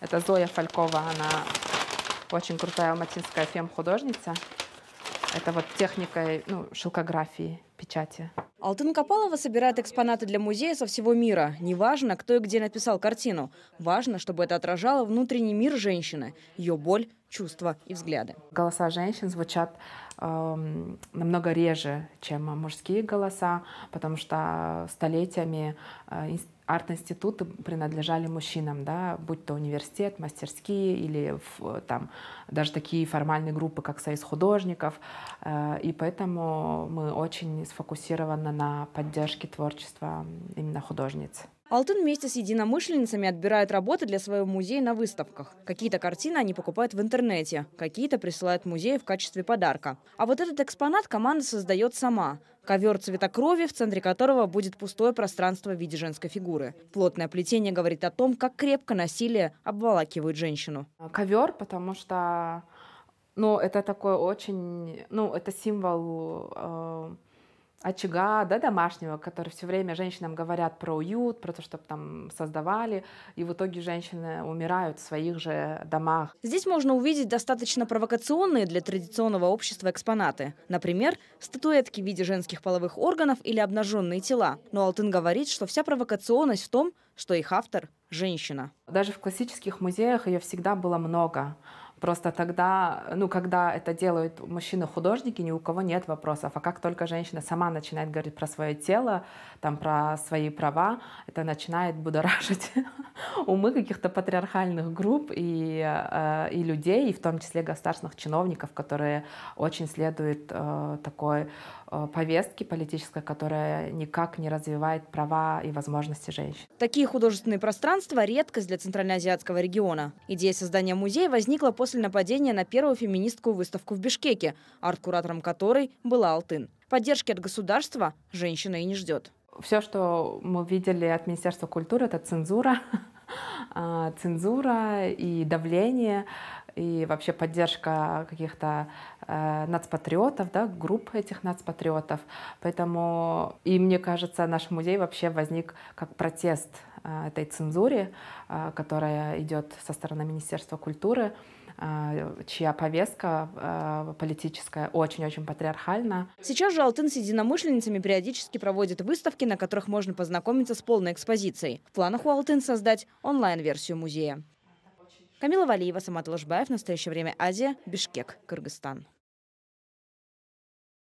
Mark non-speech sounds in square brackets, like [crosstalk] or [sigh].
Это Зоя Фалькова, она очень крутая алматинская фем-художница. Это вот техникой ну, шелкографии, печати. Алтын Копалова собирает экспонаты для музея со всего мира. Неважно, кто и где написал картину. Важно, чтобы это отражало внутренний мир женщины, ее боль, чувства и взгляды. Голоса женщин звучат э, намного реже, чем мужские голоса, потому что столетиями э, арт-институты принадлежали мужчинам, да, будь то университет, мастерские или там даже такие формальные группы, как союз художников. Э, и поэтому мы очень сфокусированы на поддержке творчества именно художниц. Алтын вместе с единомышленницами отбирает работы для своего музея на выставках. Какие-то картины они покупают в интернете, какие-то присылают музею в качестве подарка. А вот этот экспонат команда создает сама. Ковер цвета крови, в центре которого будет пустое пространство в виде женской фигуры. Плотное плетение говорит о том, как крепко насилие обволакивает женщину. Ковер, потому что ну, это такой очень, ну, это символ э, очага, да, домашнего, который все время женщинам говорят про уют, про то, чтобы там создавали, и в итоге женщины умирают в своих же домах. Здесь можно увидеть достаточно провокационные для традиционного общества экспонаты. Например, статуэтки в виде женских половых органов или обнаженные тела. Но Алтын говорит, что вся провокационность в том, что их автор – женщина. Даже в классических музеях ее всегда было много. Просто тогда, ну, когда это делают мужчины-художники, ни у кого нет вопросов. А как только женщина сама начинает говорить про свое тело, там, про свои права, это начинает будоражить [laughs] умы каких-то патриархальных групп и, э, и людей, и в том числе государственных чиновников, которые очень следуют э, такой э, повестке политической, которая никак не развивает права и возможности женщин. Такие художественные пространства – редкость для центральноазиатского региона. Идея создания музея возникла после после нападения на первую феминистскую выставку в Бишкеке, арт-куратором которой была Алтын. Поддержки от государства женщина и не ждет. Все, что мы видели от Министерства культуры, это цензура, [laughs] а, цензура и давление, и вообще поддержка каких-то э, нацпатриотов, да, групп этих нацпатриотов. Поэтому, и мне кажется, наш музей вообще возник как протест э, этой цензуре, э, которая идет со стороны Министерства культуры. Э, чья повестка э, политическая очень-очень патриархальна. Сейчас же Алтын с единомышленницами периодически проводит выставки, на которых можно познакомиться с полной экспозицией. В планах у Алтын создать онлайн-версию музея. Камила Валиева, Самат Лужбаев. Настоящее время Азия, Бишкек, Кыргызстан.